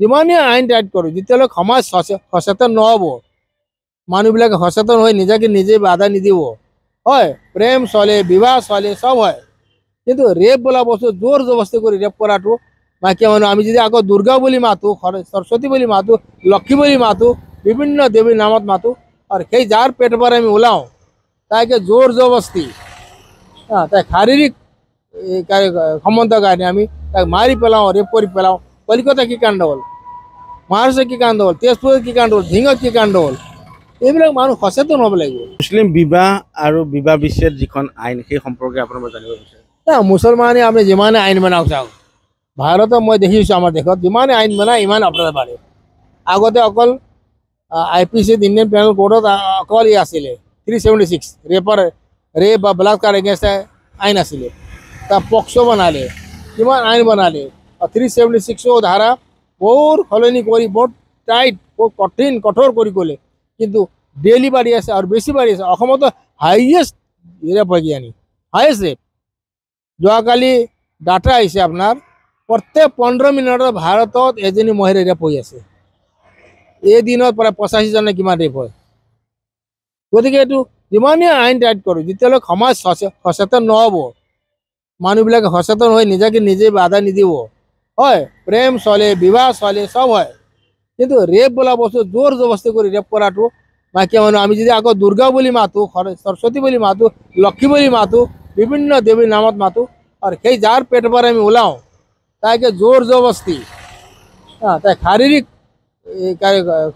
যিমানে আইন টাইট কৰোঁ যেতিয়ালৈ সমাজ সচেতন নহ'ব মানুহবিলাকে সচেতন হৈ নিজাকে নিজে বাধা নিদিব হয় প্ৰেম চলে বিবাহ চলে চব হয় কিন্তু ৰেপ বোলা বস্তু জোৰ জবস্তি কৰি ৰেপ কৰাটো মাইকী মানুহ আমি যদি আকৌ দুৰ্গা বুলি মাতোঁ সৰস্বতী বুলি মাতোঁ লক্ষ্মী বুলি মাতোঁ বিভিন্ন দেৱীৰ নামত মাতোঁ আৰু সেই যাৰ পেট পৰা আমি ওলাওঁ তাইকে জোৰ জবৰদস্তি তাই শাৰীৰিক সম্বন্ধৰ কাৰণে আমি তাইক মাৰি পেলাওঁ ৰেপ কৰি পেলাওঁ কলিকতা কি কাণ্ড হ'ল মহাৰাষ্ট্ৰ কি কাণ্ড হ'ল তেজপুৰত কি কাণ্ড হ'ল ধিঙত কি কাণ্ড হ'ল এইবিলাক মানুহ সচেতন হ'ব লাগিব মুছলিম বিবাহ আৰু বিবাহ বিচ্ছেদ যিখন আইন সেই সম্পৰ্কে আপোনাৰ জানিব বিচাৰে মুছলমানে আমি যিমানে আইন বনাও চাওঁ ভাৰতত মই দেখিছোঁ আমাৰ দেশত যিমানে আইন বনায় ইমান অপৰাধ বাঢ়ে আগতে অকল I P C Indian penal কোৰ্টত অকল ই আছিলে থ্ৰী ছেভেণ্টি ছিক্স ৰেপৰ ৰেপ বা ব্লাড কাৰ্ড এগেইনষ্ট আইন আছিলে তাৰ পক্স বনালে কিমান আইন বনালে থ্ৰী ছেভেণ্টি ছিক্সো ধাৰা বহুত সলনি কৰি বহুত টাইট বহুত কঠিন কঠোৰ কৰি ক'লে কিন্তু ডেইলি বাঢ়ি আছে আৰু বেছি বাঢ়ি আছে অসমতো হাইয়েষ্ট ৰেপ হয় জ্ঞানী হাইয়েষ্ট ৰেপ যোৱাকালি ডাটা আহিছে আপোনাৰ প্ৰত্যেক পোন্ধৰ মিনিটত ভাৰতত এজনী মহিলা ৰেপ হৈ আছে এই দিনত প্ৰায় পঁচাশীজনে কিমান ৰেপ হয় গতিকে এইটো যিমানেই আইন টাইট কৰোঁ যেতিয়ালৈ সমাজ সচেতন নহ'ব মানুহবিলাকে সচেতন হৈ নিজাকে নিজে বাধা নিদিব হয় প্ৰেম চলে বিবাহ চলে চব হয় কিন্তু ৰেপ বোলা বস্তু জোৰ জবস্তি কৰি ৰেপ কৰাটো মাইকী মানুহ আমি যদি আকৌ দুৰ্গা বুলি মাতোঁ সৰস্বতী বুলি মাতোঁ লক্ষ্মী বুলি মাতোঁ বিভিন্ন দেৱীৰ নামত মাতোঁ আৰু সেই যাৰ পেট পৰা আমি ওলাওঁ তাইকে জোৰ জবস্তি তাই শাৰীৰিক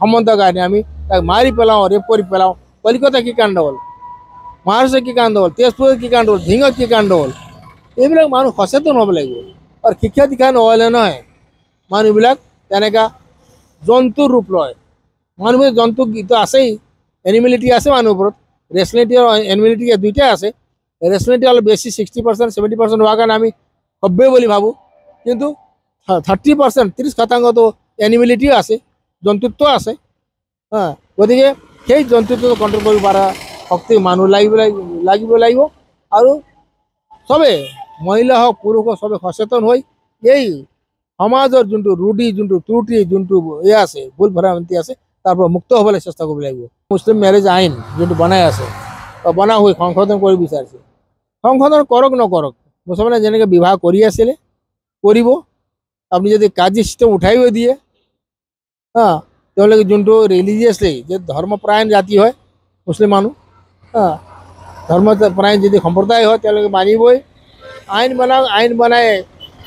সম্বন্ধৰ কাৰণে আমি তাইক মাৰি পেলাওঁ ৰেপ কৰি পেলাওঁ কলিকতা কি কাণ্ড হ'ল মহাৰাষ্ট্ৰ কি কাণ্ড হ'ল তেজপুৰত কি কাণ্ড হ'ল ধিঙত কি কাণ্ড হ'ল এইবিলাক মানুহ সচেতন হ'ব লাগিব আৰু শিক্ষা দীক্ষা নহ'লে নহয় মানুহবিলাক তেনেকুৱা জন্তুৰ ৰূপ লয় মানুহবিলাক জন্তু কিন্তু আছেই এনিমেলিটি আছে মানুহৰ ওপৰত ৰেচনেলিটি আৰু এনিমেলিটি দুইটাই আছে ৰেচনেলিটি অলপ বেছি ছিক্সটি পাৰ্চেণ্ট ছেভেণ্টি পাৰ্চেণ্ট হোৱাৰ কাৰণে আমি সবেই বুলি ভাবোঁ কিন্তু থাৰ্টি পাৰ্চেণ্ট ত্ৰিছ শতাংশটো এনিমেলিটিও আছে জন্তুত্ব আছে হা গতিকে সেই জন্তুটো কণ্ট্ৰল কৰিব পৰা শক্তি মানুহ লাগিব লাগিব লাগিব আৰু চবেই মহিলা হোক পুরুষ হোক সবে সচেতন হই এই সমাজৰ যোনটো ৰুটি যোনটো ত্ৰুটি যোনটো এয়া আছে ভুল ভ্ৰান্তি আছে তাৰ পৰা মুক্ত হ'বলৈ চেষ্টা কৰিব লাগিব মুছলিম মেৰেজ আইন যোনটো বনাই আছে বা বনা হৈ সংশোধন কৰিব বিচাৰিছে সংশোধন কৰক নকৰক মুছলমানে যেনেকৈ বিবাহ কৰি আছিলে কৰিব আপুনি যদি কাজি চিষ্টেম উঠাইও দিয়ে হা তেওঁলোকে যোনটো ৰিলিজিয়াছলি যে ধৰ্মপ্ৰায়ণ জাতি হয় মুছলিম মানুহ হা ধৰ্মপ্ৰায়ণ যদি সম্প্ৰদায় হয় তেওঁলোকে মানিবই আইন বনাওক আইন বনায়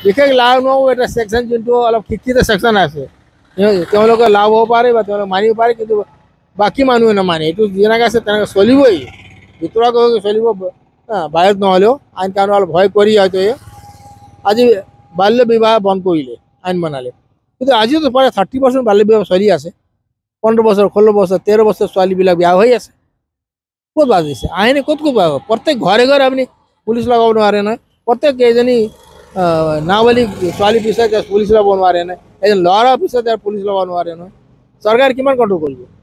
বিশেষ লাভ নহ'ব এটা ছেকশ্যন যোনটো অলপ শিক্ষিত ছেকশ্যন আছে তেওঁলোকে লাভ হ'ব পাৰে বা তেওঁলোকে মানিব পাৰে কিন্তু বাকী মানুহে নামানে এইটো যেনেকৈ আছে তেনেকৈ চলিবই ভিতৰুৱা গৈ চলিব বাহিৰত নহ'লেও আইন কাৰণে অলপ ভয় কৰি হয়তো আজি বাল্য বিবাহ বন্ধ কৰিলে আইন বনালে কিন্তু আজিওতো প্ৰায় থাৰ্টি পাৰ্চেণ্ট বাল্য বিবাহ চলি আছে পোন্ধৰ বছৰ ষোল্ল বছৰ তেৰ বছৰ ছোৱালীবিলাক বিয়া হৈ আছে ক'ত বাজিছে আইনে ক'ত ক'ত বাজিব প্ৰত্যেক ঘৰে ঘৰে আপুনি পুলিচ লগাব নোৱাৰে নহয় প্ৰত্যেক কেইজনী নাবালিক ছোৱালী পিছত পুলিচ ল'ব নোৱাৰে নে এজন ল'ৰা পিছত পুলিচ ল'ব নোৱাৰে নহয় চৰকাৰে কিমান কণ্ট্ৰল কৰিব